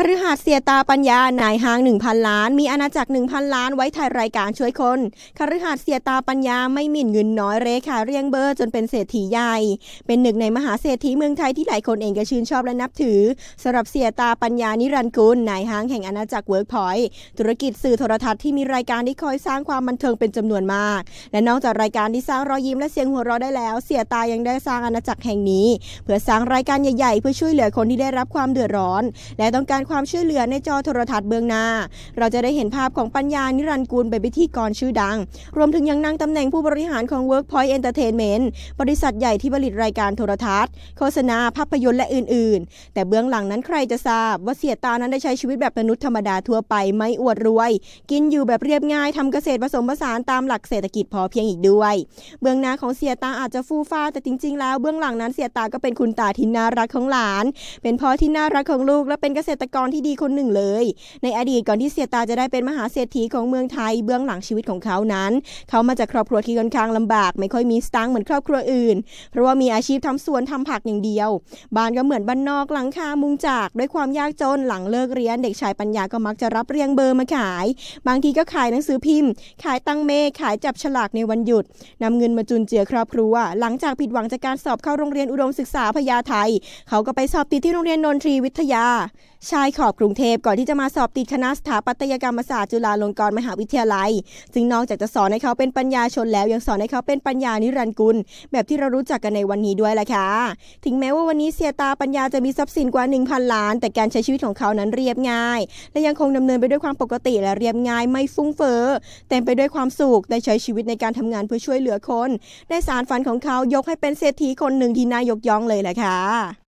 คฤหาสน์เสียตาปัญญา นายห้าง1,000ล้านมีอาณาจักร1,000 ล้าน ไว้ถ่ายรายการช่วยคนคฤหาสน์เสียตาปัญญาไม่หมิ่นเงินน้อยเรขาเรียงเบอร์ จนเป็นเศรษฐีใหญ่ เป็นหนึ่งในมหาเศรษฐีเมืองไทยที่หลายคนเองก็ชื่นชอบและนับถือสำหรับเสียตาปัญญานิรันกุลนายห้างแห่งอาณาจักรเวิร์กพอยต์ธุรกิจสื่อโทรทัศน์ที่มีรายการที่คอยสร้างความบันเทิงเป็นจำนวนมาก และนอกจากรายการที่สร้างรอยยิ้มและเสียงหัวเราะได้แล้วเสียตายังได้สร้างอาณาจักรแห่งนี้เพื่อสร้างรายการใหญ่ๆเพื่อช่วยเหลือคนที่ได้รับความเดือดร้อนและต้องการความช่วยเหลือในจอโทรทัศน์เบื้องหน้า เราจะได้เห็นภาพของปัญญานิรันกูลเป็นพิธีกรชื่อดัง รวมถึงยังนั่งตำแหน่งผู้บริหารของ Workpoint Entertainment บริษัทใหญ่ที่ผลิตรายการโทรทัศน์ โฆษณาภาพยนตร์และอื่นๆ แต่เบื้องหลังนั้นใครจะทราบว่าเสียตานั้นได้ใช้ชีวิตแบบมนุษย์ธรรมดาทั่วไปไม่อวดรวย กินอยู่แบบเรียบง่ายทำเกษตรผสมผสานตามหลักเศรษฐกิจพอเพียงอีกด้วย เบื้องหน้าของเสียตาอาจจะฟูฟ้าแต่จริง ๆ แล้วเบื้องหลังนั้นเสียตาก็เป็นคุณตาที่น่ารักของหลาน เป็นพ่อที่น่ารักของลูกและเป็นเกษตรกรที่ดีคนหนึ่งเลย ในอดีตก่อนที่เสียตาจะได้เป็นมหาเศรษฐีของเมืองไทย เบื้องหลังชีวิตของเขานั้น เขามาจากครอบครัวที่ค่อนข้างลำบาก ไม่ค่อยมีสตางค์เหมือนครอบครัวอื่น เพราะว่ามีอาชีพทำสวนทำผักอย่างเดียว บ้านก็เหมือนบ้านนอกหลังคามุงจากด้วยความยากจนหลังเลิกเรียน เด็กชายปัญญาก็มักจะรับเรียงเบอร์มาขาย บางทีก็ขายหนังสือพิมพ์ ขายตังเมขายจับฉลากในวันหยุด นำเงินมาจุนเจือครอบครัวหลังจากผิดหวังจากการสอบเข้าโรงเรียนอุดมศึกษาพญาไทเขาก็ไปสอบติดที่โรงเรียนนนทรีวิทยาชายขอบกรุงเทพก่อนที่จะมาสอบติด คณะสถาปัตยกรรมศาสตร์จุฬาลงกรณ์มหาวิทยาลัย ซึ่งนอกจากจะสอนให้เขาเป็นปัญญาชนแล้ว ยังสอนให้เขาเป็นปัญญานิรันดร์กุล แบบที่เรารู้จักกันในวันนี้ด้วยแหละค่ะถึงแม้ว่าวันนี้เสียตาปัญญาจะมีทรัพย์สินกว่า 1,000 ล้าน แต่การใช้ชีวิตของเขานั้นเรียบง่าย และยังคงดำเนินไปด้วยความปกติและเรียบง่ายไม่ฟุ้งเฟ้อเต็มไปด้วยความสุขได้ใช้ชีวิตในการทำงานเพื่อช่วยเหลือคนได้สารฝันของเขายกให้เป็นเศรษฐีคนหนึ่งที่น่ายกย่องเลยแหละค่ะ